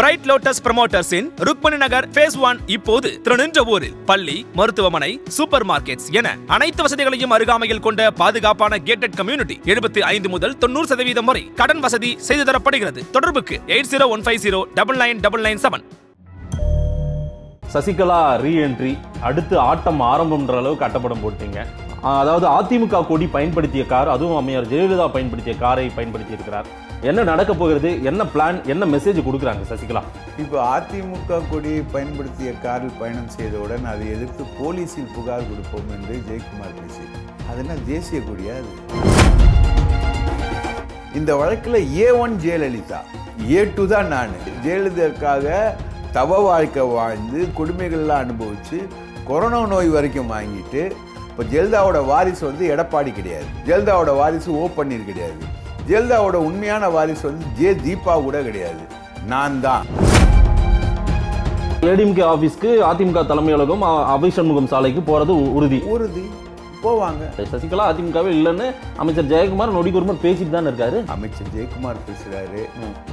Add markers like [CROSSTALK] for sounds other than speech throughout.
bright lotus ப்ரமோட்டர்ஸின் Rukmani Nagar phase one இப்போது திருநின்றவூரில் பள்ளி மருத்துவமனை சூப்பர் மார்க்கெட்ஸ் என அனைத்து வசதிகளையும் அருகாமையில் கொண்ட பாதுகாப்பான கேட்டட் கம்யூனிட்டி எழுபத்தி ஐந்து முதல் தொண்ணூறு சதவீதம் வரை கடன் வசதி செய்து தரப்படுகிறது தொடர்புக்கு eight zero one five zero double nine double nine seven Sasikala reentry அடுத்து ஆட்டம் ஆரம்பம்ன்ற அளவு கட்டப்படம் போட்டீங்க அதாவது அதிமுக கொடி பயன்படுத்திய கார் அதுவும் அமையார் ஜெயலலிதா பயன்படுத்திய காரை பயன்படுத்தி இருக்கிறார் என்ன நடக்க போகிறது என்ன பிளான் என்ன மெசேஜ் கொடுக்குறாங்க சசிகலா இப்போ அதிமுக கொடியை பயன்படுத்திய காரில் பயணம் செய்தவுடன் அதை எதிர்த்து போலீஸில் புகார் கொடுப்போம் என்று ஜெயக்குமார் பேசி அதெல்லாம் தேசிய கொடியா அது இந்த வழக்கில் A one Jayalalithaa A two தான் நான் ஜெயலலிதாக்காக தவ வாழ்க்கை வாழ்ந்து கொடுமைகள்லாம் அனுபவித்து கொரோனா நோய் வரைக்கும் வாங்கிட்டு இப்போ ஜெயலலிதாவோட வாரிசு வந்து எடப்பாடி கிடையாது ஜெயலலிதாவோட வாரிசு ஓ பன்னீர் கிடையாது ஜெயலலிதாவோட உண்மையான வாரிசு வந்து ஜே தீபா கூட கிடையாது நான் தான் ஏடிஎம்கே ஆஃபீஸ்க்கு அதிமுக தலைமை அலுவலகம் அவை சண்முகம் சாலைக்கு போகிறது உறுதி உறுதி போவாங்க சசிகலா அதிமுகவே இல்லைன்னு அமைச்சர் ஜெயக்குமார் நொடிகுருமர் பேசிட்டு தானே இருக்காரு அமைச்சர் ஜெயக்குமார் பேசுறாரு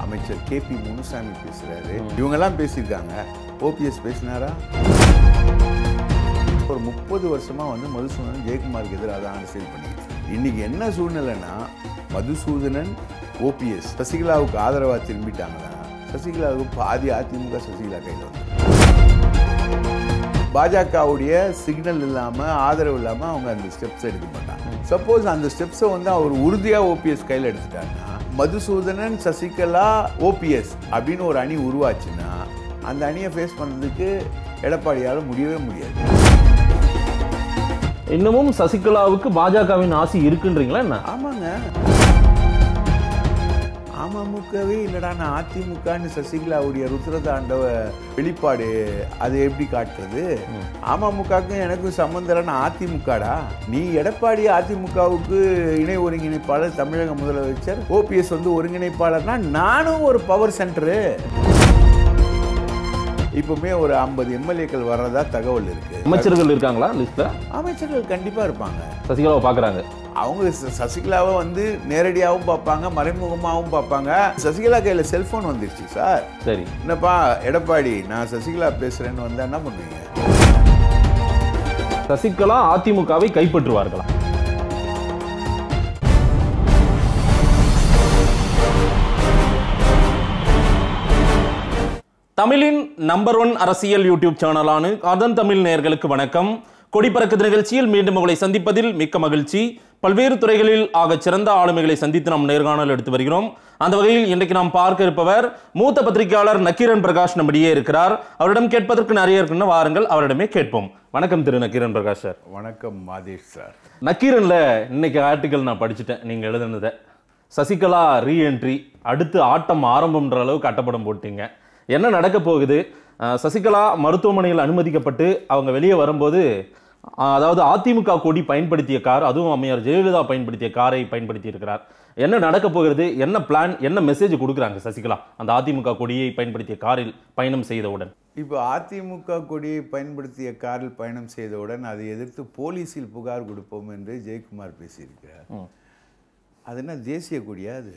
அமைச்சர் கே பி முனுசாமி பேசுறாரு இவங்கெல்லாம் பேசியிருக்காங்க ஓபிஎஸ் பேசினாரா ஒரு முப்பது வருஷமா வந்து மதுசூதன் ஜெயக்குமாருக்கு எதிராக அரசியல் பண்ணிட்டு இன்றைக்கி என்ன சூழ்நிலைன்னா மதுசூதனன் ஓபிஎஸ் சசிகலாவுக்கு ஆதரவாக திரும்பிட்டாங்கன்னா சசிகலாவுக்கு பாதி அதிமுக சசிகலா கையில் வந்து பாஜகவுடைய சிக்னல் இல்லாமல் ஆதரவு இல்லாமல் அவங்க அந்த ஸ்டெப்ஸ் எடுக்க மாட்டாங்க சப்போஸ் அந்த ஸ்டெப்ஸை வந்து அவர் உறுதியாக ஓபிஎஸ் கையில் எடுத்துட்டாங்கன்னா மதுசூதனன் சசிகலா ஓபிஎஸ் அப்படின்னு ஒரு அணி உருவாச்சுன்னா அந்த அணியை ஃபேஸ் பண்ணுறதுக்கு எடப்பாடியால் முடியவே முடியாது இன்னமும் சசிகலாவுக்கு பாஜகவின் ஆசி இருக்குன்றீங்களா என்ன ஆமாங்க அமமுகவே இல்லடா நான் அதிமுகன்னு சசிகலாவுடைய ருத்ரதாண்டவ வெளிப்பாடு அது எப்படி காட்டுறது அமமுகவுக்கும் எனக்கும் சம்மந்தரன்னு அதிமுகடா நீ எடப்பாடி அதிமுகவுக்கு இணை ஒருங்கிணைப்பாளர் தமிழக முதலமைச்சர் ஓபிஎஸ் வந்து ஒருங்கிணைப்பாளர்னா நானும் ஒரு பவர் சென்டரு இப்பவுமே ஒரு ஐம்பது எம்எல்ஏக்கள் வர்றதா தகவல் இருக்கு அமைச்சர்கள் இருக்காங்களா லிஸ்ட்ல அமைச்சர்கள் கண்டிப்பா இருப்பாங்க சசிகலாவை பாக்குறாங்க அவங்க சசிகலாவை வந்து நேரடியாகவும் பார்ப்பாங்க மறைமுகமாகவும் பார்ப்பாங்க சசிகலா கையில் செல்ஃபோன் வந்துருச்சு சார் சரி என்னப்பா எடப்பாடி நான் சசிகலா பேசுகிறேன்னு வந்தால் என்ன பண்ணுவீங்க சசிகலா அதிமுகவை கைப்பற்றுவார்களா தமிழின் நம்பர் ஒன் அரசியல் யூடியூப் சேனலான கதன் தமிழ் நேயர்களுக்கு வணக்கம் கொடிப்பறக்குது நிகழ்ச்சியில் மீண்டும் உங்களை சந்திப்பதில் மிக்க மகிழ்ச்சி பல்வேறு துறைகளில் ஆக சிறந்த ஆளுமைகளை சந்தித்து நாம் நேர்காணல் எடுத்து வருகிறோம் அந்த வகையில் இன்றைக்கு நாம் பார்க்க இருப்பவர் மூத்த பத்திரிகையாளர் நக்கீரன் பிரகாஷ் நம்மிடையே இருக்கிறார் அவரிடம் கேட்பதற்கு நிறைய இருக்குன்னு வாருங்கள் அவரிடமே கேட்போம் வணக்கம் திரு நக்கீரன் பிரகாஷ் சார் வணக்கம் மாதேஷ் சார் நக்கீரனில் இன்னைக்கு ஆர்டிக்கல் நான் படிச்சுட்டேன் நீங்கள் எழுதுனதை சசிகலா ரீஎன்ட்ரி அடுத்து ஆட்டம் ஆரம்பம்ன்ற அளவுக்கு அட்டப்படம் போட்டீங்க என்ன நடக்க போகுது சசிகலா மருத்துவமனையில் அனுமதிக்கப்பட்டு அவங்க வெளியே வரும்போது அதாவது அதிமுக கொடி பயன்படுத்திய கார் அதுவும் அம்மையார் ஜெயலலிதா பயன்படுத்திய காரை பயன்படுத்தி இருக்கிறார் என்ன நடக்க போகிறது என்ன பிளான் என்ன மெசேஜ் கொடுக்குறாங்க சசிகலா அந்த அதிமுக கொடியை பயன்படுத்திய காரில் பயணம் செய்தவுடன் இப்போ அதிமுக கொடியை பயன்படுத்திய காரில் பயணம் செய்தவுடன் அதை எதிர்த்து போலீஸில் புகார் கொடுப்போம் என்று ஜெயக்குமார் பேசியிருக்கிறார் அது என்ன தேசிய கொடியா அது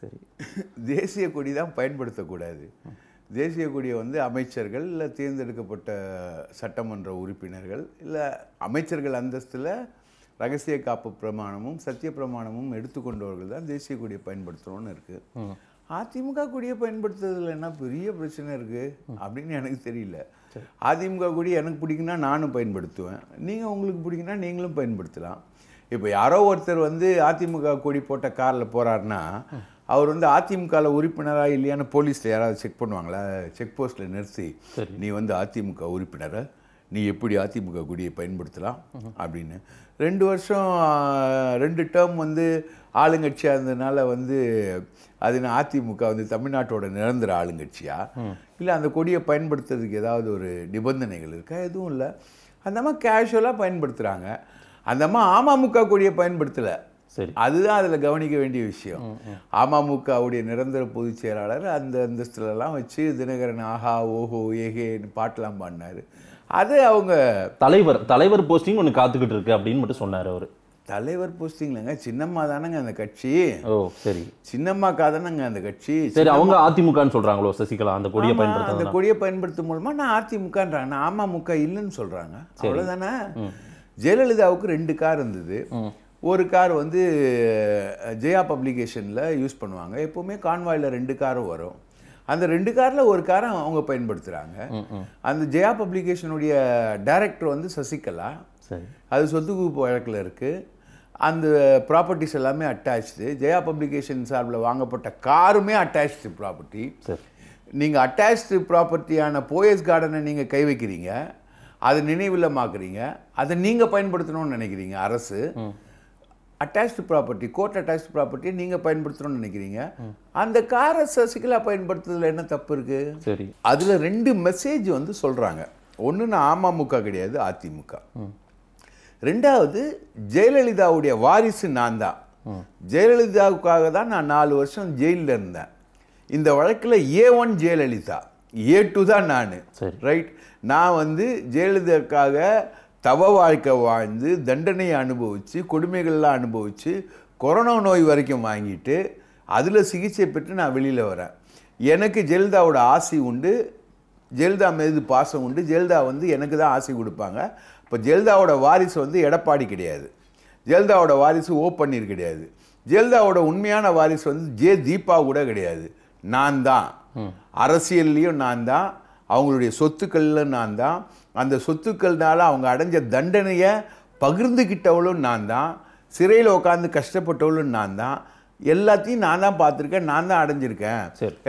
சரி [LAUGHS] தேசிய கொடி தான் பயன்படுத்தக்கூடாது தேசிய கொடியை வந்து அமைச்சர்கள் இல்லை தேர்ந்தெடுக்கப்பட்ட சட்டமன்ற உறுப்பினர்கள் இல்லை அமைச்சர்கள் அந்தஸ்தில் ரகசிய காப்பு பிரமாணமும் சத்திய பிரமாணமும் எடுத்துக்கொண்டவர்கள் தான் தேசிய கொடியை பயன்படுத்துகிறோன்னு இருக்குது அதிமுக கொடியை பயன்படுத்துறதுல என்ன பெரிய பிரச்சனை இருக்குது அப்படின்னு எனக்கு தெரியல அதிமுக கொடி எனக்கு பிடிக்குன்னா நானும் பயன்படுத்துவேன் நீங்கள் உங்களுக்கு பிடிக்குன்னா நீங்களும் பயன்படுத்தலாம் இப்போ யாரோ ஒருத்தர் வந்து அதிமுக கொடி போட்ட காரில் போகிறாருன்னா அவர் வந்து அதிமுகவில் உறுப்பினராக இல்லையான்னு போலீஸில் யாராவது செக் பண்ணுவாங்களா செக் போஸ்ட்டில் நிறுத்தி நீ வந்து அதிமுக உறுப்பினரை நீ எப்படி அதிமுக கொடியை பயன்படுத்தலாம் அப்படின்னு ரெண்டு வருஷம் ரெண்டு டேர்ம் வந்து ஆளுங்கட்சியாக இருந்ததுனால வந்து அது அதிமுக வந்து தமிழ்நாட்டோட நிரந்தர ஆளுங்கட்சியாக இல்லை அந்த கொடியை பயன்படுத்துறதுக்கு ஏதாவது ஒரு நிபந்தனைகள் இருக்கா எதுவும் இல்லை அந்த மாதிரி கேஷுவலாக பயன்படுத்துகிறாங்க அந்த மாதிரி அமமுக கொடியை பயன்படுத்தலை சரி அதுதான் அதில் கவனிக்க வேண்டிய விஷயம் அமமுகவுடைய நிரந்தர பொதுச் செயலாளர் அந்த அந்தஸ்துலலாம் வச்சு தினகரன் ஆஹா ஓஹோ ஏகேன்னு பாட்டெலாம் பாடினார் அது அவங்க தலைவர் தலைவர் போஸ்டிங் ஒன்று காத்துக்கிட்டு இருக்கு அப்படின்னு மட்டும் சொன்னார் அவர் தலைவர் போஸ்டிங் இல்லைங்க சின்னம்மா தானங்க அந்த கட்சி ஓ சரி சின்னம்மாக்கா காதானங்க அந்த கட்சி சரி அவங்க அதிமுகன்னு சொல்கிறாங்களோ சசிகலா அந்த கொடியை பயன்படுத்த அந்த கொடியை பயன்படுத்தும் மூலமாக நான் அதிமுகன்றாங்க நான் அமமுக இல்லைன்னு சொல்கிறாங்க அவ்வளோதானே ஜெயலலிதாவுக்கு ரெண்டு கார் இருந்தது ஒரு கார் வந்து ஜெயா பப்ளிகேஷனில் யூஸ் பண்ணுவாங்க எப்போவுமே கான்வாயில் ரெண்டு காரும் வரும் அந்த ரெண்டு காரில் ஒரு காரை அவங்க பயன்படுத்துகிறாங்க அந்த ஜெயா பப்ளிகேஷனுடைய டைரக்டர் வந்து சசிகலா அது சொத்து குவிப்பு வழக்கில் இருக்குது அந்த ப்ராப்பர்ட்டிஸ் எல்லாமே அட்டாச்சு ஜெயா பப்ளிகேஷன் சார்பில் வாங்கப்பட்ட காருமே அட்டாச்சு ப்ராப்பர்ட்டி நீங்கள் அட்டாச்சு ப்ராப்பர்ட்டியான போயஸ் கார்டனை நீங்கள் கை வைக்கிறீங்க அதை நினைவில்லமாக்குறீங்க அதை நீங்கள் பயன்படுத்தணும்னு நினைக்கிறீங்க அரசு attach property court attach property நீங்கள் பயன்படுத்தணும்னு நினைக்கிறீங்க அந்த காரை சசிகலா பயன்படுத்துறதுல என்ன தப்பு இருக்குது சரி அதில் ரெண்டு மெசேஜ் வந்து சொல்கிறாங்க ஒன்று நான் அமமுக கிடையாது அதிமுக ரெண்டாவது ஜெயலலிதாவுடைய வாரிசு நான் தான் ஜெயலலிதாவுக்காக தான் நான் நாலு வருஷம் ஜெயிலில் இருந்தேன் இந்த வழக்கில் A one Jayalalithaa A two தான் நான் ரைட் நான் வந்து ஜெயலலிதாவுக்காக தவ வாழ்க்கை வாழ்ந்து தண்டனையை அனுபவித்து கொடுமைகள்லாம் அனுபவித்து கொரோனா நோய் வரைக்கும் வாங்கிட்டு அதில் சிகிச்சை பெற்று நான் வெளியில் வரேன் எனக்கு ஜெயலலிதாவோட ஆசை உண்டு ஜெயலலிதா மீது பாசம் உண்டு ஜெயலலிதா வந்து எனக்கு தான் ஆசை கொடுப்பாங்க இப்போ ஜெயலலிதாவோட வாரிசு வந்து எடப்பாடி கிடையாது ஜெயலலிதாவோட வாரிசு ஓ பன்னீர் கிடையாது ஜெயலலிதாவோட உண்மையான வாரிசு வந்து ஜே தீபா கூட கிடையாது நான் தான் அரசியல்லையும் நான் தான் அவங்களுடைய சொத்துக்கள்ல நான் தான் அந்த சொத்துக்கள்னால அவங்க அடைஞ்ச தண்டனையை பகிர்ந்துக்கிட்டவளும் நான் தான் சிறையில் உட்காந்து கஷ்டப்பட்டவளும் நான் தான் எல்லாத்தையும் நான் தான் பார்த்துருக்கேன் நான் தான் அடைஞ்சிருக்கேன்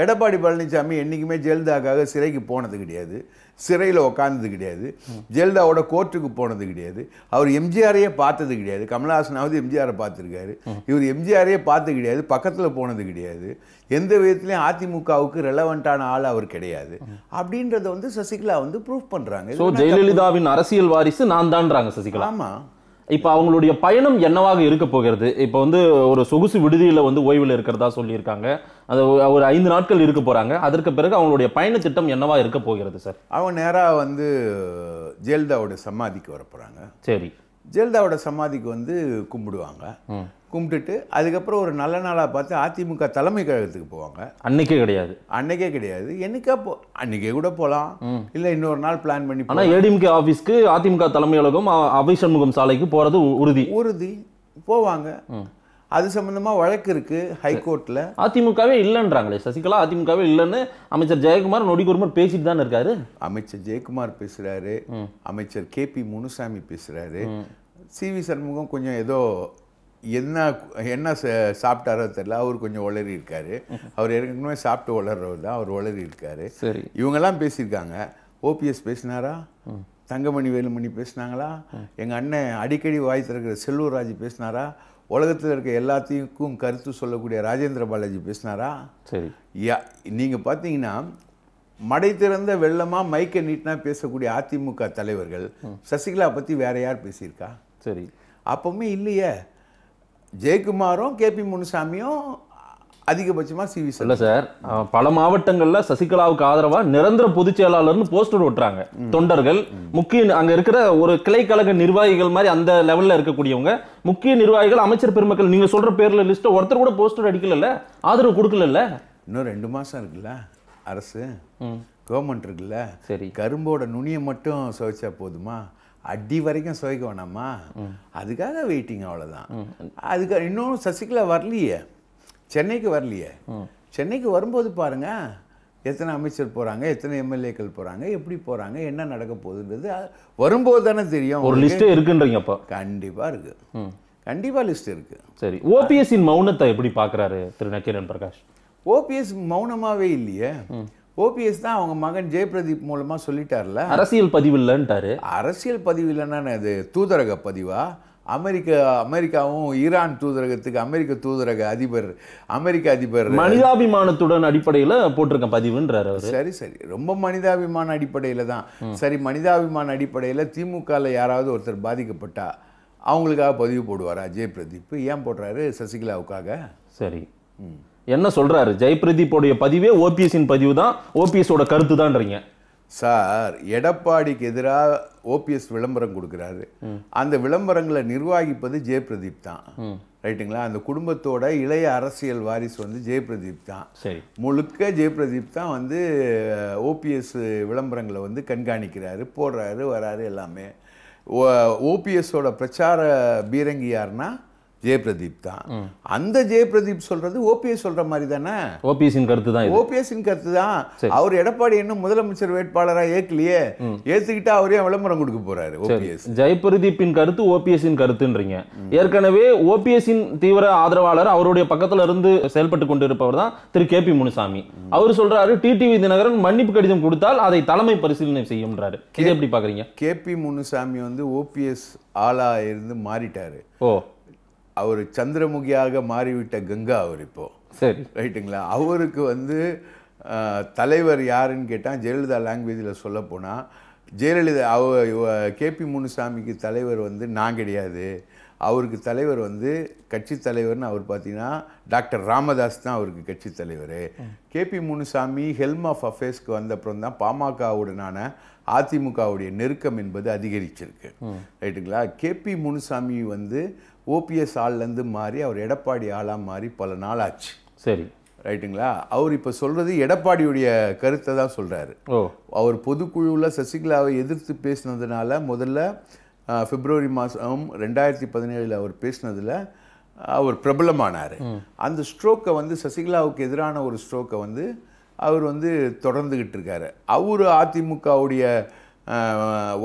எடப்பாடி பழனிசாமி என்றைக்குமே ஜெயலலிதாக்காக சிறைக்கு போனது கிடையாது சிறையில் உட்காந்தது கிடையாது ஜெயலலிதாவோட கோர்ட்டுக்கு போனது கிடையாது அவர் எம்ஜிஆரையே பார்த்தது கிடையாது கமல்ஹாசனாவது எம்ஜிஆரை பார்த்துருக்காரு இவர் எம்ஜிஆரையே பார்த்து கிடையாது பக்கத்தில் போனது கிடையாது எந்த விதத்துலேயும் அதிமுகவுக்கு ரெலவெண்டான ஆள் அவர் கிடையாது அப்படின்றத வந்து சசிகலா வந்து ப்ரூஃப் பண்ணுறாங்க ஸோ ஜெயலலிதாவின் அரசியல் வாரிசு நான் தான்றாங்க சசிகலா ஆமாம் இப்போ அவங்களுடைய பயணம் என்னவாக இருக்க போகிறது இப்போ வந்து ஒரு சொகுசு விடுதியில் வந்து ஓய்வில் இருக்கிறதா சொல்லியிருக்காங்க அது ஒரு ஐந்து நாட்கள் இருக்க போகிறாங்க அதற்கு பிறகு அவங்களுடைய பயண திட்டம் என்னவா இருக்க போகிறது சார் அவங்க நேராக வந்து ஜெயலலிதாவோட சமாதிக்கு வர சரி ஜெயலலிதாவோட சமாதிக்கு வந்து கும்பிடுவாங்க கும்பிட்டுட்டு அதுக்கப்புறம் ஒரு நல்ல நாளாக பார்த்து அதிமுக தலைமை கழகத்துக்கு போவாங்க அன்னைக்கே கிடையாது அன்னைக்கே கிடையாது என்னைக்கா போ அன்னைக்கே கூட போகலாம் இல்லை இன்னொரு நாள் பிளான் பண்ணி ஆனால் ஏடிஎம்கே ஆஃபீஸ்க்கு அதிமுக தலைமையகம் அபிஷன்முகம் சண்முகம் சாலைக்கு போகிறது உறுதி உறுதி போவாங்க அது சம்பந்தமா வழக்கு இருக்கு ஹைகோர்ட்ல அதிமுகவே இல்லைன்றாங்களே சசிகலா அதிமுகவே இல்லைன்னு அமைச்சர் ஜெயக்குமார் நொடிக்குருமர் பேசிட்டு தானே இருக்காரு அமைச்சர் ஜெயக்குமார் பேசுறாரு அமைச்சர் கே பி முனுசாமி பேசுறாரு சி வி சண்முகம் கொஞ்சம் ஏதோ என்ன என்ன சாப்பிட்டாரோ தெரியல அவர் கொஞ்சம் உளறி இருக்காரு அவர் ஏற்கனவே சாப்பிட்டு வளர்றவர் தான் அவர் உளறி இருக்காரு இவங்கெல்லாம் பேசியிருக்காங்க ஓபிஎஸ் பேசினாரா தங்கமணி வேலுமணி பேசினாங்களா எங்கள் அண்ணன் அடிக்கடி வாய் திறக்கிற செல்லூர் பேசினாரா உலகத்தில் இருக்க எல்லாத்தையும் கருத்து சொல்லக்கூடிய ராஜேந்திர பாலாஜி பேசினாரா சரி யா நீங்கள் பார்த்தீங்கன்னா மடை திறந்த வெள்ளமாக மைக்கை நீட்டினா பேசக்கூடிய அதிமுக தலைவர்கள் சசிகலா பற்றி வேற யார் பேசியிருக்கா சரி அப்பவுமே இல்லையே ஜெயக்குமாரும் கே பி முனுசாமியும் அதிகபட்சமாக சிவி இல்லை சார் பல மாவட்டங்களில் சசிகலாவுக்கு ஆதரவாக நிரந்தர பொதுச் செயலாளர்னு போஸ்டர் ஓட்டுறாங்க தொண்டர்கள் முக்கிய அங்கே இருக்கிற ஒரு கிளை கழக நிர்வாகிகள் மாதிரி அந்த லெவலில் இருக்கக்கூடியவங்க முக்கிய நிர்வாகிகள் அமைச்சர் பெருமக்கள் நீங்கள் சொல்கிற பேரில் லிஸ்ட் ஒருத்தர் கூட போஸ்டர் அடிக்கல ஆதரவு கொடுக்கல இன்னும் ரெண்டு மாதம் இருக்குல்ல அரசு கவர்மெண்ட் இருக்குல்ல சரி கரும்போட நுனியை மட்டும் சுவைச்சா போதுமா அடி வரைக்கும் சுவைக்க வேணாமா அதுக்காக வெயிட்டிங் அவ்வளோதான் அதுக்காக இன்னும் சசிகலா வரலையே சென்னைக்கு வரலையே சென்னைக்கு வரும்போது பாருங்க எத்தனை அமைச்சர் போகிறாங்க எத்தனை எம்எல்ஏக்கள் போகிறாங்க எப்படி போகிறாங்க என்ன நடக்க போகுதுன்றது வரும்போது தானே தெரியும் ஒரு லிஸ்ட்டே இருக்குன்றீங்க அப்போ கண்டிப்பாக இருக்கு கண்டிப்பாக லிஸ்ட் இருக்குது சரி ஓபிஎஸ்சின் மௌனத்தை எப்படி பார்க்குறாரு திரு நக்கீரன் பிரகாஷ் ஓபிஎஸ் மௌனமாகவே இல்லையே ஓபிஎஸ் தான் அவங்க மகன் ஜெயபிரதீப் மூலமாக சொல்லிட்டாருல அரசியல் பதிவு இல்லைன்ட்டாரு அரசியல் பதிவு இல்லைன்னா அது தூதரக பதிவா அமெரிக்க அமெரிக்காவும் ஈரான் தூதரகத்துக்கு அமெரிக்க தூதரக அதிபர் அமெரிக்க அதிபர் மனிதாபிமானத்துடன் அடிப்படையில் போட்டிருக்க பதிவுன்றார் சரி சரி ரொம்ப மனிதாபிமான அடிப்படையில் தான் சரி மனிதாபிமான அடிப்படையில் திமுகவில் யாராவது ஒருத்தர் பாதிக்கப்பட்டா அவங்களுக்காக பதிவு போடுவாரா பிரதீப் ஏன் போடுறாரு சசிகலாவுக்காக சரி என்ன சொல்கிறாரு ஜெயபிரதீப்போடைய பதிவே ஓபிஎஸ்ஸின் பதிவு தான் ஓபிஎஸோட கருத்து தான்றீங்க சார் எடப்பாடிக்கு எதிராக ஓபிஎஸ் விளம்பரம் கொடுக்குறாரு அந்த விளம்பரங்களை நிர்வாகிப்பது ஜெயபிரதீப் தான் ரைட்டுங்களா அந்த குடும்பத்தோட இளைய அரசியல் வாரிசு வந்து ஜெயபிரதீப் தான் சரி முழுக்க ஜெயபிரதீப் தான் வந்து ஓபிஎஸ் விளம்பரங்களை வந்து கண்காணிக்கிறாரு போடுறாரு வராரு எல்லாமே ஓபிஎஸோட பிரச்சார பீரங்கி யாருன்னா ஜெயபிரதீப் தான் அந்த ஜெயபிரதீப் சொல்றது ஓபிஎஸ் சொல்ற மாதிரி தானே ஓபிஎஸ்ஸின் கருத்து தான் ஓபிஎஸ்ஸின் கருத்து தான் அவர் எடப்பாடி இன்னும் முதலமைச்சர் வேட்பாளராக ஏற்கலையே ஏத்துக்கிட்டா அவரே விளம்பரம் கொடுக்க போறாரு ஓபிஎஸ் ஜெயபிரதீப்பின் கருத்து ஓபிஎஸ்ஸின் கருத்துன்றீங்க ஏற்கனவே ஓபிஎஸ்ஸின் தீவிர ஆதரவாளர் அவருடைய பக்கத்துல இருந்து செயல்பட்டு கொண்டிருப்பவர் தான் திரு கே பி முனுசாமி அவர் சொல்றாரு டிடிவி தினகரன் மன்னிப்பு கடிதம் கொடுத்தால் அதை தலைமை பரிசீலனை செய்யும்ன்றாரு எப்படி பாக்குறீங்க கே பி முனுசாமி வந்து ஓபிஎஸ் ஆளா இருந்து மாறிட்டாரு ஓ அவர் சந்திரமுகியாக மாறிவிட்ட கங்கா அவர் இப்போது சரி ரைட்டுங்களா அவருக்கு வந்து தலைவர் யாருன்னு கேட்டால் ஜெயலலிதா லாங்குவேஜில் சொல்லப்போனால் ஜெயலலிதா அவ கேபி முனுசாமிக்கு தலைவர் வந்து நான் கிடையாது அவருக்கு தலைவர் வந்து கட்சி தலைவர்னு அவர் பார்த்தீங்கன்னா டாக்டர் ராமதாஸ் தான் அவருக்கு கட்சி தலைவர் கேபி முனுசாமி ஹெல்ம் ஆஃப் அஃபேர்ஸ்க்கு வந்தப்புறம் தான் பாமகவுடனான அதிமுகவுடைய நெருக்கம் என்பது அதிகரிச்சிருக்கு ரைட்டுங்களா கேபி முனுசாமி வந்து ஓபிஎஸ் ஆள்லேருந்து மாறி அவர் எடப்பாடி ஆளாக மாறி பல நாள் ஆச்சு சரி ரைட்டுங்களா அவர் இப்போ சொல்கிறது எடப்பாடியுடைய கருத்தை தான் சொல்கிறாரு அவர் பொதுக்குழுவில் சசிகலாவை எதிர்த்து பேசினதுனால முதல்ல பிப்ரவரி மாதம் ரெண்டாயிரத்தி பதினேழில் அவர் பேசினதில் அவர் பிரபலமானார் அந்த ஸ்ட்ரோக்கை வந்து சசிகலாவுக்கு எதிரான ஒரு ஸ்ட்ரோக்கை வந்து அவர் வந்து தொடர்ந்துக்கிட்டு இருக்காரு அவர் அதிமுகவுடைய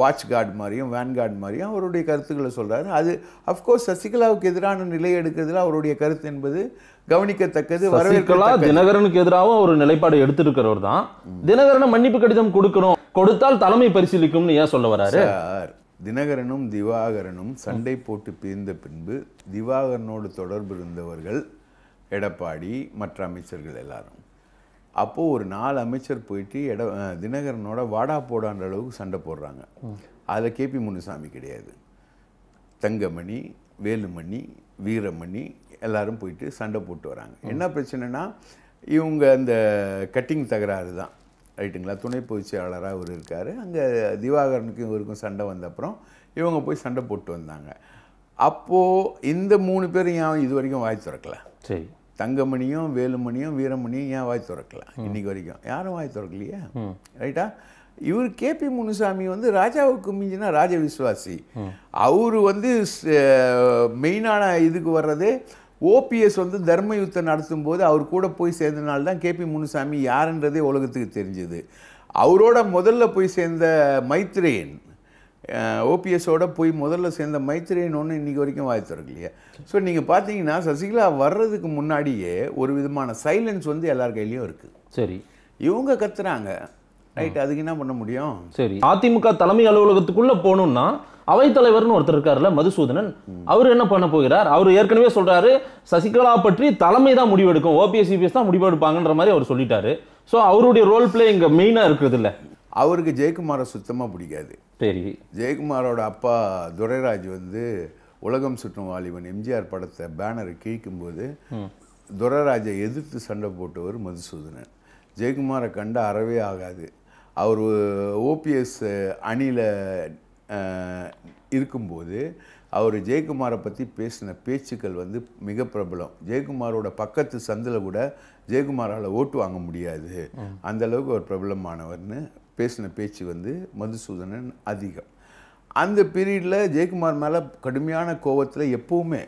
வாட்ச் கார்டு மாதிரியும் வேன் கார்டு மாதிரியும் அவருடைய கருத்துக்களை சொல்கிறாரு அது அஃப்கோர்ஸ் சசிகலாவுக்கு எதிரான நிலை எடுக்கிறதுல அவருடைய கருத்து என்பது கவனிக்கத்தக்கது வரவேற்கலா தினகரனுக்கு எதிராகவும் ஒரு நிலைப்பாடு எடுத்துருக்கிறவர் தான் தினகரனை மன்னிப்பு கடிதம் கொடுக்கணும் கொடுத்தால் தலைமை பரிசீலிக்கும்னு ஏன் சொல்ல வராரு தினகரனும் திவாகரனும் சண்டை போட்டு பிரிந்த பின்பு திவாகரனோடு தொடர்பு இருந்தவர்கள் எடப்பாடி மற்ற அமைச்சர்கள் எல்லாரும் அப்போது ஒரு நாலு அமைச்சர் போயிட்டு இட தினகரனோட வாடா போடான்ற அளவுக்கு சண்டை போடுறாங்க அதில் கேபி முனுசாமி கிடையாது தங்கமணி வேலுமணி வீரமணி எல்லாரும் போயிட்டு சண்டை போட்டு வராங்க என்ன பிரச்சனைனா இவங்க அந்த கட்டிங் தகராறு தான் ரைட்டுங்களா துணை பயிற்சியாளராக அவர் இருக்கார் அங்கே திவாகரனுக்கும் இவருக்கும் சண்டை வந்தப்புறம் இவங்க போய் சண்டை போட்டு வந்தாங்க அப்போது இந்த மூணு பேரும் ஏன் இது வரைக்கும் வாய் திறக்கல சரி தங்கமணியும் வேலுமணியும் வீரமணியும் ஏன் வாய் திறக்கலாம் இன்றைக்கி வரைக்கும் யாரும் வாய் திறக்கலையே ரைட்டா இவர் கேபி முனுசாமி வந்து ராஜாவுக்கு மிஞ்சினா ராஜ விஸ்வாசி அவர் வந்து மெயினான இதுக்கு வர்றது ஓபிஎஸ் வந்து தர்ம யுத்தம் நடத்தும் போது அவர் கூட போய் சேர்ந்தனால தான் கேபி முனுசாமி யாருன்றதே உலகத்துக்கு தெரிஞ்சது அவரோட முதல்ல போய் சேர்ந்த மைத்ரேயன் ஓபிஎஸோட போய் முதல்ல சேர்ந்த மைத்திரியன் ஒன்று இன்றைக்கி வரைக்கும் வாய் இல்லையா ஸோ நீங்கள் பார்த்தீங்கன்னா சசிகலா வர்றதுக்கு முன்னாடியே ஒரு விதமான சைலன்ஸ் வந்து எல்லார் கையிலையும் இருக்குது சரி இவங்க கத்துறாங்க ரைட் அதுக்கு என்ன பண்ண முடியும் சரி அதிமுக தலைமை அலுவலகத்துக்குள்ளே போகணும்னா அவைத்தலைவர்னு ஒருத்தர் இருக்காருல்ல மதுசூதனன் அவர் என்ன பண்ண போகிறார் அவர் ஏற்கனவே சொல்றாரு சசிகலா பற்றி தலைமை தான் முடிவெடுக்கும் ஓபிஎஸ் சிபிஎஸ் தான் முடிவெடுப்பாங்கன்ற மாதிரி அவர் சொல்லிட்டாரு ஸோ அவருடைய ரோல் பிளே இங்கே மெயினாக இருக்கிறது இல்லை அவருக்கு ஜெயக்குமாரை சுத்தமாக பிடிக்காது சரி ஜெயக்குமாரோட அப்பா துரைராஜ் வந்து உலகம் சுற்றும் வாலிபன் எம்ஜிஆர் படத்தை பேனரை கிழிக்கும்போது துரைராஜை எதிர்த்து சண்டை போட்டவர் மதுசூதனன் ஜெயக்குமாரை கண்டு அறவே ஆகாது அவர் ஓபிஎஸ் அணியில் இருக்கும்போது அவர் ஜெயக்குமாரை பற்றி பேசின பேச்சுக்கள் வந்து மிக பிரபலம் ஜெயக்குமாரோட பக்கத்து சந்தில் கூட ஜெயக்குமாரால் ஓட்டு வாங்க முடியாது அந்தளவுக்கு ஒரு பிரபலமானவர்னு பேசின பேச்சு வந்து மதுசூதனன் அதிகம் அந்த பீரியடில் ஜெயக்குமார் மேலே கடுமையான கோபத்தில் எப்போவுமே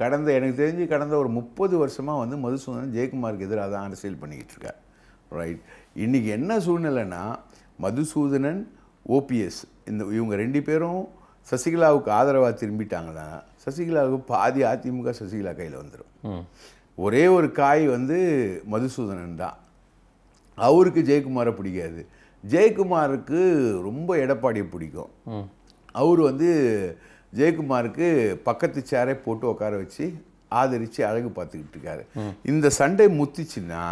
கடந்த எனக்கு தெரிஞ்சு கடந்த ஒரு முப்பது வருஷமாக வந்து மதுசூதனன் ஜெயக்குமாருக்கு எதிராக தான் அரசியல் பண்ணிக்கிட்டு இருக்கார் ரைட் இன்றைக்கி என்ன சூழ்நிலைன்னா மதுசூதனன் ஓபிஎஸ் இந்த இவங்க ரெண்டு பேரும் சசிகலாவுக்கு ஆதரவாக திரும்பிட்டாங்கன்னா சசிகலாவுக்கு பாதி அதிமுக சசிகலா கையில் வந்துடும் ஒரே ஒரு காய் வந்து மதுசூதனன் தான் அவருக்கு ஜெயக்குமாரை பிடிக்காது ஜெயக்குமாருக்கு ரொம்ப எடப்பாடி பிடிக்கும் அவர் வந்து ஜெயக்குமாருக்கு பக்கத்து சேரை போட்டு உட்கார வச்சு ஆதரித்து அழகு பார்த்துக்கிட்டு இருக்காரு இந்த சண்டை முத்திச்சுன்னா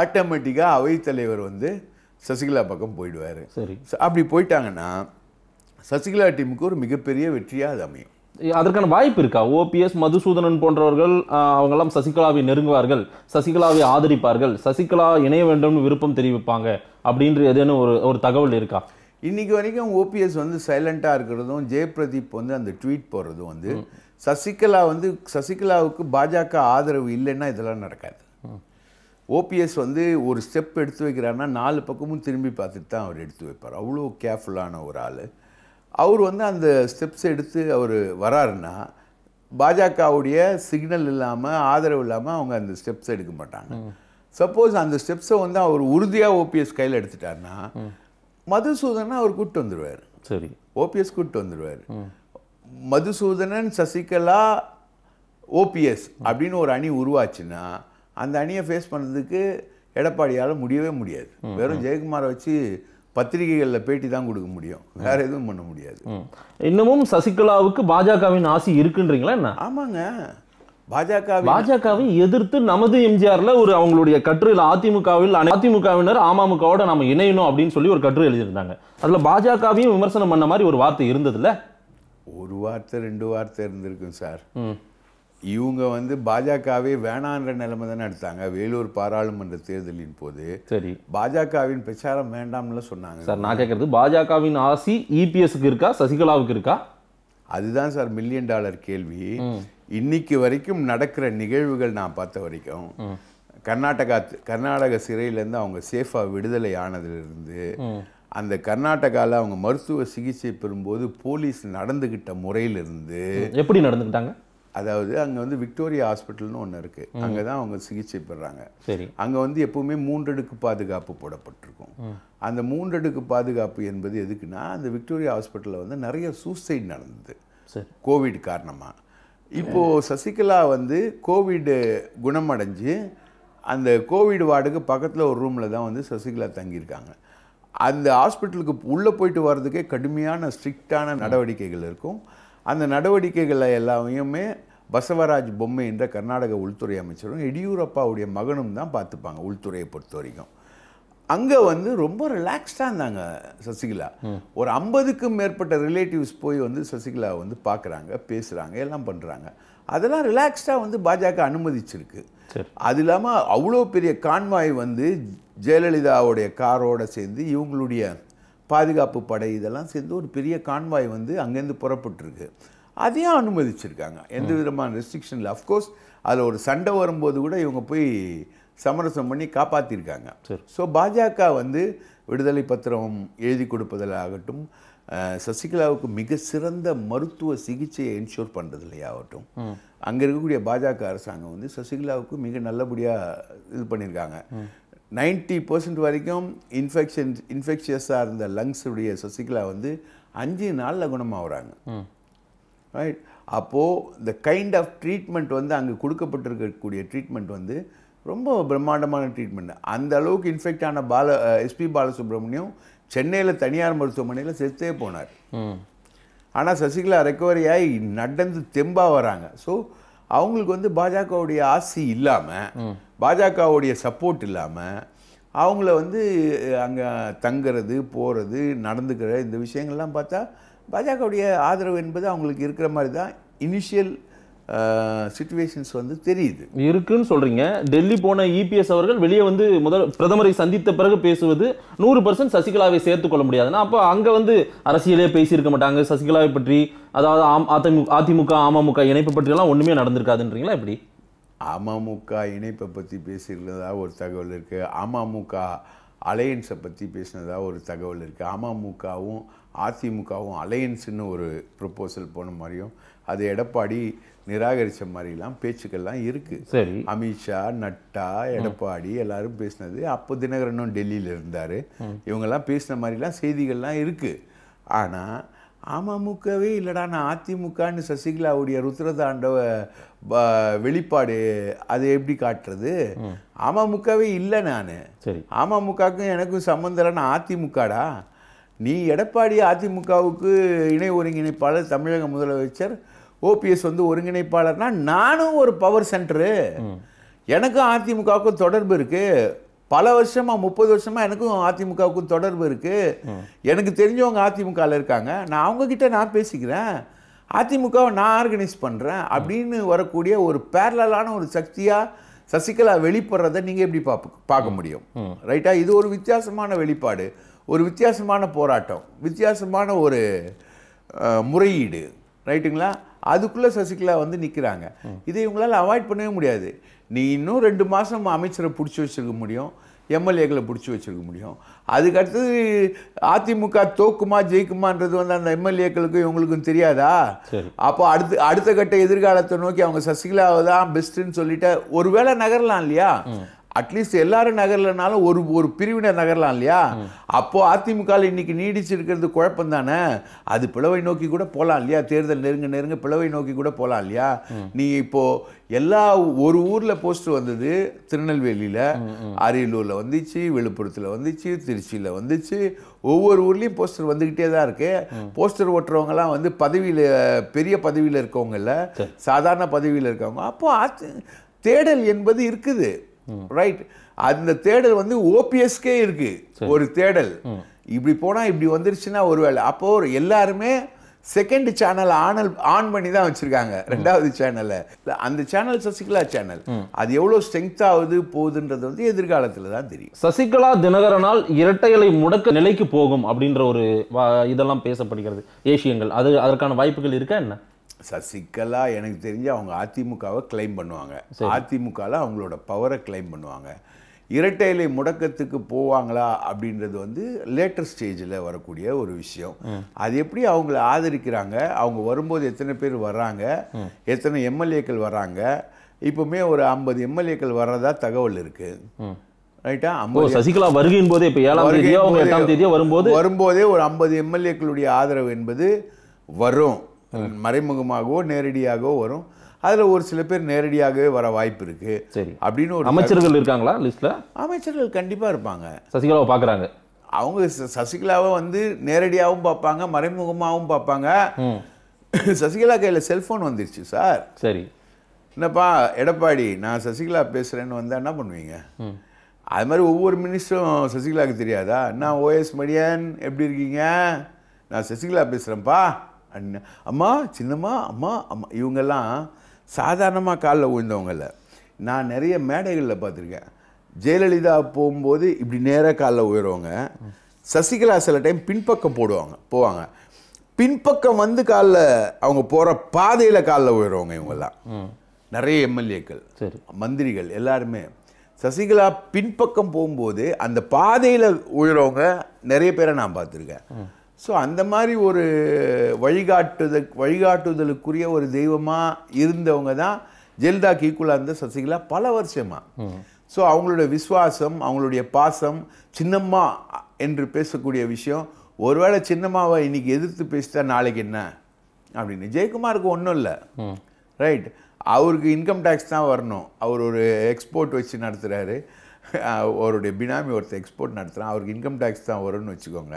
ஆட்டோமேட்டிக்காக அவைத்தலைவர் வந்து சசிகலா பக்கம் போயிடுவார் சரி அப்படி போயிட்டாங்கன்னா சசிகலா டீமுக்கு ஒரு மிகப்பெரிய வெற்றியாக அது அமையும் அதற்கான வாய்ப்பு இருக்கா ஓபிஎஸ் மதுசூதனன் போன்றவர்கள் அவங்கெல்லாம் சசிகலாவை நெருங்குவார்கள் சசிகலாவை ஆதரிப்பார்கள் சசிகலா இணைய வேண்டும்னு விருப்பம் தெரிவிப்பாங்க அப்படின்ற ஏதேனும் ஒரு ஒரு தகவல் இருக்கா இன்றைக்கி வரைக்கும் ஓபிஎஸ் வந்து சைலண்ட்டாக இருக்கிறதும் ஜெயபிரதீப் வந்து அந்த ட்வீட் போடுறதும் வந்து சசிகலா வந்து சசிகலாவுக்கு பாஜக ஆதரவு இல்லைன்னா இதெல்லாம் நடக்காது ஓபிஎஸ் வந்து ஒரு ஸ்டெப் எடுத்து வைக்கிறான்னா நாலு பக்கமும் திரும்பி பார்த்துட்டு தான் அவர் எடுத்து வைப்பார் அவ்வளோ கேர்ஃபுல்லான ஒரு ஆள் அவர் வந்து அந்த ஸ்டெப்ஸ் எடுத்து அவர் வராருன்னா பாஜகவுடைய சிக்னல் இல்லாமல் ஆதரவு இல்லாமல் அவங்க அந்த ஸ்டெப்ஸ் எடுக்க மாட்டாங்க சப்போஸ் அந்த ஸ்டெப்ஸை வந்து அவர் உறுதியாக ஓபிஎஸ் கையில் எடுத்துட்டாருன்னா மதுசூதனை அவர் கூப்பிட்டு வந்துடுவார் சரி ஓபிஎஸ் கூப்பிட்டு வந்துடுவார் மதுசூதனன் சசிகலா ஓபிஎஸ் அப்படின்னு ஒரு அணி உருவாச்சுன்னா அந்த அணியை ஃபேஸ் பண்ணுறதுக்கு எடப்பாடியால் முடியவே முடியாது வெறும் ஜெயக்குமாரை வச்சு பத்திரிகைகளில் பேட்டி தான் கொடுக்க முடியும் வேற எதுவும் பண்ண முடியாது இன்னமும் சசிகலாவுக்கு பாஜகவின் ஆசி இருக்குன்றீங்களா என்ன ஆமாங்க பாஜக பாஜகவை எதிர்த்து நமது எம்ஜிஆர்ல ஒரு அவங்களுடைய கட்டுரையில் அதிமுகவில் அதிமுகவினர் அமமுகவோட நம்ம இணையணும் அப்படின்னு சொல்லி ஒரு கட்டுரை எழுதியிருந்தாங்க அதுல பாஜகவையும் விமர்சனம் பண்ண மாதிரி ஒரு வார்த்தை இருந்ததுல ஒரு வார்த்தை ரெண்டு வார்த்தை இருந்திருக்கும் சார் இவங்க வந்து பாஜகவே வேணான்ற நிலைமை தானே எடுத்தாங்க வேலூர் பாராளுமன்ற தேர்தலின் போது சரி பாஜகவின் பிரச்சாரம் வேண்டாம்னு சொன்னாங்க சார் நான் கேட்கறது பாஜகவின் ஆசி இபிஎஸ்க்கு இருக்கா சசிகலாவுக்கு இருக்கா அதுதான் சார் மில்லியன் டாலர் கேள்வி இன்னைக்கு வரைக்கும் நடக்கிற நிகழ்வுகள் நான் பார்த்த வரைக்கும் கர்நாடகா கர்நாடக சிறையிலேருந்து அவங்க சேஃபாக விடுதலை ஆனதுலேருந்து அந்த கர்நாடகாவில் அவங்க மருத்துவ சிகிச்சை பெறும்போது போலீஸ் நடந்துக்கிட்ட முறையிலிருந்து எப்படி நடந்துக்கிட்டாங்க அதாவது அங்கே வந்து விக்டோரியா ஹாஸ்பிட்டல்னு ஒன்று இருக்குது அங்கே தான் அவங்க சிகிச்சை பெறாங்க சரி அங்கே வந்து எப்போவுமே மூன்றடுக்கு பாதுகாப்பு போடப்பட்டிருக்கும் அந்த மூன்றடுக்கு பாதுகாப்பு என்பது எதுக்குன்னா அந்த விக்டோரியா ஹாஸ்பிட்டலில் வந்து நிறைய சூசைட் நடந்தது கோவிட் காரணமாக இப்போது சசிகலா வந்து கோவிடு குணமடைஞ்சு அந்த கோவிட் வார்டுக்கு பக்கத்தில் ஒரு ரூமில் தான் வந்து சசிகலா தங்கியிருக்காங்க அந்த ஹாஸ்பிட்டலுக்கு உள்ளே போயிட்டு வர்றதுக்கே கடுமையான ஸ்ட்ரிக்டான நடவடிக்கைகள் இருக்கும் அந்த நடவடிக்கைகளை எல்லாமே பசவராஜ் பொம்மை என்ற கர்நாடக உள்துறை அமைச்சரும் எடியூரப்பாவுடைய மகனும் தான் பார்த்துப்பாங்க உள்துறையை பொறுத்த வரைக்கும் அங்கே வந்து ரொம்ப ரிலாக்ஸ்டாக இருந்தாங்க சசிகலா ஒரு ஐம்பதுக்கும் மேற்பட்ட ரிலேட்டிவ்ஸ் போய் வந்து சசிகலா வந்து பார்க்குறாங்க பேசுகிறாங்க எல்லாம் பண்ணுறாங்க அதெல்லாம் ரிலாக்ஸ்டாக வந்து பாஜக அனுமதிச்சிருக்கு அது இல்லாமல் அவ்வளோ பெரிய கான்வாய் வந்து ஜெயலலிதாவுடைய காரோடு சேர்ந்து இவங்களுடைய பாதுகாப்பு படை இதெல்லாம் சேர்ந்து ஒரு பெரிய கான்வாய் வந்து அங்கேருந்து புறப்பட்டுருக்கு அதையும் அனுமதிச்சிருக்காங்க எந்த விதமான ரெஸ்ட்ரிக்ஷன் இல்லை அஃப்கோர்ஸ் அதில் ஒரு சண்டை வரும்போது கூட இவங்க போய் சமரசம் பண்ணி காப்பாற்றிருக்காங்க ஸோ பாஜக வந்து விடுதலை பத்திரம் எழுதி கொடுப்பதில் ஆகட்டும் சசிகலாவுக்கு மிக சிறந்த மருத்துவ சிகிச்சையை என்ஷூர் பண்ணுறதுலையே ஆகட்டும் அங்கே இருக்கக்கூடிய பாஜக அரசாங்கம் வந்து சசிகலாவுக்கு மிக நல்லபடியாக இது பண்ணியிருக்காங்க நைன்ட்டி பர்சன்ட் வரைக்கும் இன்ஃபெக்ஷன் இன்ஃபெக்ஷியஸாக இருந்த லங்ஸுடைய சசிகலா வந்து அஞ்சு நாளில் குணமாகறாங்க ரைட் அப்போது இந்த கைண்ட் ஆஃப் ட்ரீட்மெண்ட் வந்து அங்கே கொடுக்கப்பட்டிருக்கக்கூடிய ட்ரீட்மெண்ட் வந்து ரொம்ப பிரம்மாண்டமான ட்ரீட்மெண்ட் அந்த அளவுக்கு இன்ஃபெக்ட் ஆன பால எஸ்பி பாலசுப்ரமணியம் சென்னையில் தனியார் மருத்துவமனையில் செத்தே போனார் ஆனால் சசிகலா ரெக்கவரி ஆகி நடந்து தெம்பாக வராங்க ஸோ அவங்களுக்கு வந்து பாஜகவுடைய ஆசி இல்லாமல் பாஜகவுடைய சப்போர்ட் இல்லாமல் அவங்கள வந்து அங்கே தங்கிறது போகிறது நடந்துக்கிற இந்த விஷயங்கள்லாம் பார்த்தா பாஜகவுடைய ஆதரவு என்பது அவங்களுக்கு இருக்கிற மாதிரி தான் இனிஷியல் சுச்சுவேஷன்ஸ் வந்து தெரியுது இருக்குன்னு சொல்கிறீங்க டெல்லி போன இபிஎஸ் e அவர்கள் வெளியே வந்து முதல் பிரதமரை சந்தித்த பிறகு பேசுவது நூறு பர்சன்ட் சசிகலாவை சேர்த்து கொள்ள முடியாதுன்னா அப்போ அங்கே வந்து அரசியலே பேசியிருக்க மாட்டாங்க சசிகலாவை பற்றி அதாவது அதிமுக அதிமுக அமமுக இணைப்பு பற்றியெல்லாம் ஒன்றுமே நடந்திருக்காதுன்றீங்களா எப்படி அமமுக இணைப்பை பற்றி பேசியிருந்ததாக ஒரு தகவல் இருக்குது அமமுக அலையன்ஸை பற்றி பேசினதாக ஒரு தகவல் இருக்குது அமமுகவும் அதிமுகவும் அலையன்ஸுன்னு ஒரு ப்ரப்போசல் போன மாதிரியும் அது எடப்பாடி நிராகரித்த மாதிரிலாம் பேச்சுக்கள்லாம் இருக்குது சரி அமித்ஷா நட்டா எடப்பாடி எல்லாரும் பேசினது அப்போ தினகரனும் டெல்லியில் இருந்தார் இவங்கெல்லாம் பேசின மாதிரிலாம் செய்திகள்லாம் இருக்குது ஆனால் அமமுகவே இல்லைடா நான் அதிமுகன்னு சசிகலாவுடைய ருத்ரதாண்டவ வெளிப்பாடு அது எப்படி காட்டுறது அமமுகவே இல்லை நான் சரி அமமுகவுக்கும் எனக்கும் இல்லைன்னா அதிமுகடா நீ எடப்பாடி அதிமுகவுக்கு இணை ஒருங்கிணைப்பாளர் தமிழக முதலமைச்சர் ஓபிஎஸ் வந்து ஒருங்கிணைப்பாளர்னா நானும் ஒரு பவர் சென்டரு எனக்கும் அதிமுகவுக்கும் தொடர்பு இருக்குது பல வருஷமாக முப்பது வருஷமாக எனக்கும் அதிமுகவுக்கும் தொடர்பு இருக்குது எனக்கு தெரிஞ்சவங்க அதிமுகவில் இருக்காங்க நான் அவங்கக்கிட்ட நான் பேசிக்கிறேன் அதிமுகவை நான் ஆர்கனைஸ் பண்ணுறேன் அப்படின்னு வரக்கூடிய ஒரு பேரலான ஒரு சக்தியாக சசிகலா வெளிப்படுறதை நீங்கள் எப்படி பார்ப்பு பார்க்க முடியும் ரைட்டா இது ஒரு வித்தியாசமான வெளிப்பாடு ஒரு வித்தியாசமான போராட்டம் வித்தியாசமான ஒரு முறையீடு ரைட்டுங்களா அதுக்குள்ளே சசிகலா வந்து நிற்கிறாங்க இதை இவங்களால் அவாய்ட் பண்ணவே முடியாது நீ இன்னும் ரெண்டு மாதம் அமைச்சரை பிடிச்சி வச்சுருக்க முடியும் எம்எல்ஏக்களை பிடிச்சி வச்சுருக்க முடியும் அதுக்கடுத்தது அதிமுக தோக்குமா ஜெயிக்குமான்றது வந்து அந்த எம்எல்ஏக்களுக்கும் இவங்களுக்கும் தெரியாதா அப்போ அடுத்து அடுத்த கட்ட எதிர்காலத்தை நோக்கி அவங்க சசிகலாவை தான் பெஸ்ட்டுன்னு சொல்லிட்டு ஒருவேளை நகரலாம் இல்லையா அட்லீஸ்ட் எல்லாரும் நகரலனாலும் ஒரு ஒரு பிரிவினர் நகரலாம் இல்லையா அப்போது அதிமுக இன்னைக்கு நீடிச்சு இருக்கிறது குழப்பம் தானே அது பிளவை நோக்கி கூட போகலாம் இல்லையா தேர்தல் நெருங்க நெருங்க பிளவை நோக்கி கூட போகலாம் இல்லையா நீ இப்போது எல்லா ஒரு ஊரில் போஸ்ட் வந்தது திருநெல்வேலியில் அரியலூரில் வந்துச்சு விழுப்புரத்தில் வந்துச்சு திருச்சியில் வந்துச்சு ஒவ்வொரு ஊர்லேயும் போஸ்டர் வந்துக்கிட்டே தான் இருக்குது போஸ்டர் ஓட்டுறவங்கலாம் வந்து பதவியில் பெரிய பதவியில் இருக்கவங்கள சாதாரண பதவியில் இருக்கவங்க அப்போது தேடல் என்பது இருக்குது ரைட் அந்த தேடல் வந்து ஓபிஎஸ்கே இருக்கு ஒரு தேடல் இப்படி போனால் இப்படி வந்துருச்சுன்னா ஒருவேளை அப்போ ஒரு எல்லாருமே செகண்ட் சேனல் ஆனல் ஆன் பண்ணி தான் வச்சுருக்காங்க ரெண்டாவது சேனலில் அந்த சேனல் சசிகலா சேனல் அது எவ்வளோ ஸ்ட்ரென்த் ஆகுது போகுதுன்றது வந்து எதிர்காலத்தில் தான் தெரியும் சசிகலா தினகரனால் இரட்டைகளை முடக்க நிலைக்கு போகும் அப்படின்ற ஒரு இதெல்லாம் பேசப்படுகிறது ஏஷியங்கள் அது அதற்கான வாய்ப்புகள் இருக்கா என்ன சசிகலா எனக்கு தெரிஞ்சு அவங்க அதிமுகவை கிளைம் பண்ணுவாங்க அதிமுகவில் அவங்களோட பவரை கிளைம் பண்ணுவாங்க இரட்டை முடக்கத்துக்கு போவாங்களா அப்படின்றது வந்து லேட்டர் ஸ்டேஜில் வரக்கூடிய ஒரு விஷயம் அது எப்படி அவங்கள ஆதரிக்கிறாங்க அவங்க வரும்போது எத்தனை பேர் வர்றாங்க எத்தனை எம்எல்ஏக்கள் வர்றாங்க இப்போவுமே ஒரு ஐம்பது எம்எல்ஏக்கள் வர்றதா தகவல் இருக்குது ரைட்டா ஐம்பது சசிகலா வருகையின் போதே இப்போ ஏழாம் தேதியோ வரும்போது வரும்போதே ஒரு ஐம்பது எம்எல்ஏக்களுடைய ஆதரவு என்பது வரும் மறைமுகமாகவோ நேரடியாகவோ வரும் அதில் ஒரு சில பேர் நேரடியாகவே வர வாய்ப்பு இருக்குது சரி அப்படின்னு ஒரு அமைச்சர்கள் இருக்காங்களா லிஸ்ட்டில் அமைச்சர்கள் கண்டிப்பாக இருப்பாங்க சசிகலாவை பார்க்குறாங்க அவங்க சசிகலாவை வந்து நேரடியாகவும் பார்ப்பாங்க மறைமுகமாகவும் பார்ப்பாங்க [COUGHS] சசிகலா கையில் செல்ஃபோன் வந்துருச்சு சார் சரி என்னப்பா எடப்பாடி நான் சசிகலா பேசுகிறேன்னு வந்தால் என்ன பண்ணுவீங்க அது மாதிரி ஒவ்வொரு மினிஸ்டரும் சசிகலாவுக்கு தெரியாதா நான் ஓஎஸ் மடியன் எப்படி இருக்கீங்க நான் சசிகலா பேசுகிறேன்ப்பா அண்ணன் அம்மா சின்னம்மா அம்மா அம்மா இவங்கெல்லாம் சாதாரணமாக காலில் விழுந்தவங்கள நான் நிறைய மேடைகளில் பார்த்துருக்கேன் ஜெயலலிதா போகும்போது இப்படி நேராக காலில் உயருவாங்க சசிகலா சில டைம் பின்பக்கம் போடுவாங்க போவாங்க பின்பக்கம் வந்து காலில் அவங்க போகிற பாதையில் காலில் உயிருவாங்க இவங்கெல்லாம் நிறைய எம்எல்ஏக்கள் மந்திரிகள் எல்லாருமே சசிகலா பின்பக்கம் போகும்போது அந்த பாதையில் உயரவங்க நிறைய பேரை நான் பார்த்துருக்கேன் ஸோ அந்த மாதிரி ஒரு வழிகாட்டுத வழிகாட்டுதலுக்குரிய ஒரு தெய்வமாக இருந்தவங்க தான் ஜெல்தா ஈக்குவலாக இருந்த சசிகலா பல வருஷமாக ஸோ அவங்களுடைய விஸ்வாசம் அவங்களுடைய பாசம் சின்னம்மா என்று பேசக்கூடிய விஷயம் ஒருவேளை சின்னம்மாவை இன்றைக்கி எதிர்த்து பேசிட்டா நாளைக்கு என்ன அப்படின்னு ஜெயக்குமாருக்கு ஒன்றும் இல்லை ரைட் அவருக்கு இன்கம் டேக்ஸ் தான் வரணும் அவர் ஒரு எக்ஸ்போர்ட் வச்சு நடத்துகிறாரு அவருடைய பினாமி ஒருத்தர் எக்ஸ்போர்ட் நடத்துகிறான் அவருக்கு இன்கம் டேக்ஸ் தான் வரும்னு வச்சுக்கோங்க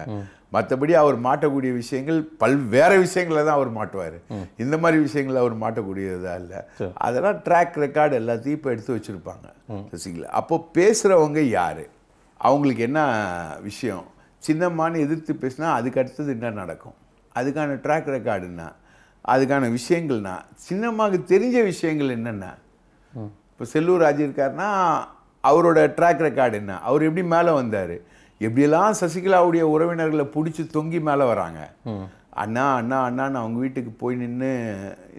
மற்றபடி அவர் மாட்டக்கூடிய விஷயங்கள் பல்வேறு விஷயங்களை தான் அவர் மாட்டுவார் இந்த மாதிரி விஷயங்கள் அவர் மாட்டக்கூடியதாக இல்லை அதெல்லாம் ட்ராக் ரெக்கார்டு எல்லாத்தையும் இப்போ எடுத்து வச்சுருப்பாங்க சசிகலா அப்போ பேசுகிறவங்க யார் அவங்களுக்கு என்ன விஷயம் சின்னம்மான்னு எதிர்த்து பேசினா அதுக்கு அடுத்தது என்ன நடக்கும் அதுக்கான ட்ராக் ரெக்கார்டுன்னா அதுக்கான விஷயங்கள்னா சின்னம்மாவுக்கு தெரிஞ்ச விஷயங்கள் என்னென்ன இப்போ செல்லூர் ராஜு இருக்காருன்னா அவரோட ட்ராக் ரெக்கார்டு என்ன அவர் எப்படி மேலே வந்தார் எப்படியெல்லாம் சசிகலாவுடைய உறவினர்களை பிடிச்சி தொங்கி மேலே வராங்க அண்ணா அண்ணா அண்ணான்னு அவங்க வீட்டுக்கு போய் நின்று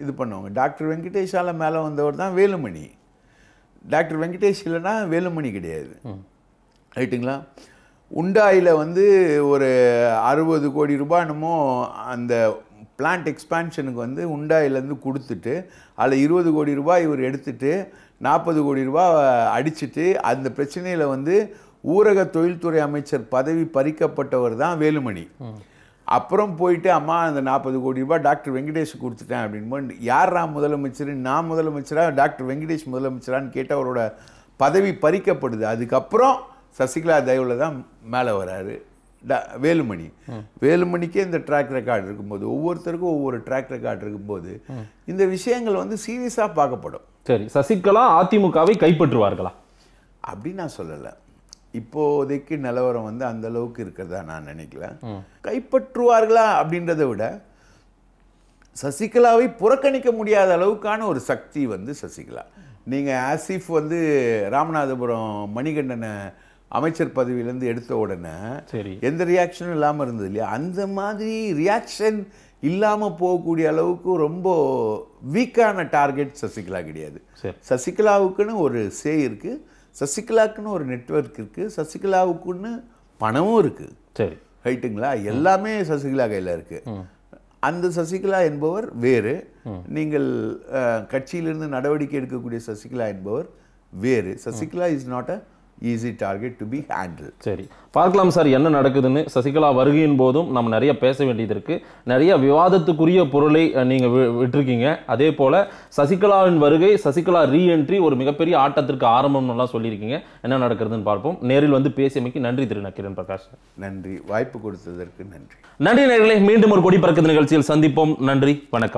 இது பண்ணுவாங்க டாக்டர் வெங்கடேஷால் மேலே வந்தவர் தான் வேலுமணி டாக்டர் வெங்கடேஷ் இல்லைன்னா வேலுமணி கிடையாது ரைட்டுங்களா உண்டாயில் வந்து ஒரு அறுபது கோடி ரூபாய்னுமோ அந்த பிளான்ட் எக்ஸ்பான்ஷனுக்கு வந்து உண்டாயிலேருந்து கொடுத்துட்டு அதில் இருபது கோடி ரூபாய் இவர் எடுத்துட்டு நாற்பது கோடி ரூபாய் அடிச்சுட்டு அந்த பிரச்சனையில் வந்து ஊரக தொழில்துறை அமைச்சர் பதவி பறிக்கப்பட்டவர் தான் வேலுமணி அப்புறம் போயிட்டு அம்மா அந்த நாற்பது கோடி ரூபாய் டாக்டர் வெங்கடேஷ் கொடுத்துட்டேன் அப்படின்னு யாரா முதலமைச்சர் நான் முதலமைச்சராக டாக்டர் வெங்கடேஷ் முதலமைச்சரான்னு கேட்டு அவரோட பதவி பறிக்கப்படுது அதுக்கப்புறம் சசிகலா தயவில் தான் மேலே வராரு வேலுமணி வேலுமணிக்கே இந்த ட்ராக் ரெக்கார்டு இருக்கும்போது ஒவ்வொருத்தருக்கும் ஒவ்வொரு ட்ராக் ரெக்கார்டு இருக்கும்போது இந்த விஷயங்கள் வந்து சீரியஸாக பார்க்கப்படும் சரி சசிகலா அதிமுகவை கைப்பற்றுவார்களா அப்படின்னு நான் சொல்லலை இப்போதைக்கு நிலவரம் வந்து அந்த அளவுக்கு இருக்கிறதா நான் நினைக்கல கைப்பற்றுவார்களா அப்படின்றத விட சசிகலாவை புறக்கணிக்க முடியாத அளவுக்கான ஒரு சக்தி வந்து சசிகலா நீங்கள் ஆசிஃப் வந்து ராமநாதபுரம் மணிகண்டனை அமைச்சர் பதவியிலேருந்து எடுத்த உடனே எந்த ரியாக்ஷனும் இல்லாமல் இருந்தது இல்லையா அந்த மாதிரி ரியாக்ஷன் இல்லாமல் போகக்கூடிய அளவுக்கு ரொம்ப வீக்கான டார்கெட் சசிகலா கிடையாது சசிகலாவுக்குன்னு ஒரு சே இருக்குது சசிகலாக்குன்னு ஒரு நெட்ஒர்க் இருக்குது சசிகலாவுக்குன்னு பணமும் இருக்குது சரி ரைட்டுங்களா எல்லாமே சசிகலா கையில் இருக்குது அந்த சசிகலா என்பவர் வேறு நீங்கள் கட்சியிலிருந்து நடவடிக்கை எடுக்கக்கூடிய சசிகலா என்பவர் வேறு Sasikala is not a easy target to be handle சரி பார்க்கலாம் சார் என்ன நடக்குதுன்னு சசிகலா வருகையின் போதும் நம்ம நிறைய பேச வேண்டியது இருக்குது நிறைய விவாதத்துக்குரிய பொருளை நீங்கள் விட்டுருக்கீங்க அதே போல் சசிகலாவின் வருகை சசிகலா ரீஎன்ட்ரி ஒரு மிகப்பெரிய ஆட்டத்திற்கு ஆரம்பம்லாம் சொல்லியிருக்கீங்க என்ன நடக்கிறதுன்னு பார்ப்போம் நேரில் வந்து பேசியமைக்கு நன்றி திரு நக்கிரன் பிரகாஷ் நன்றி வாய்ப்பு கொடுத்ததற்கு நன்றி நன்றி நேர்களை மீண்டும் ஒரு கொடி பறக்கிறது நிகழ்ச்சியில் சந்திப்போம் நன்றி வணக்கம்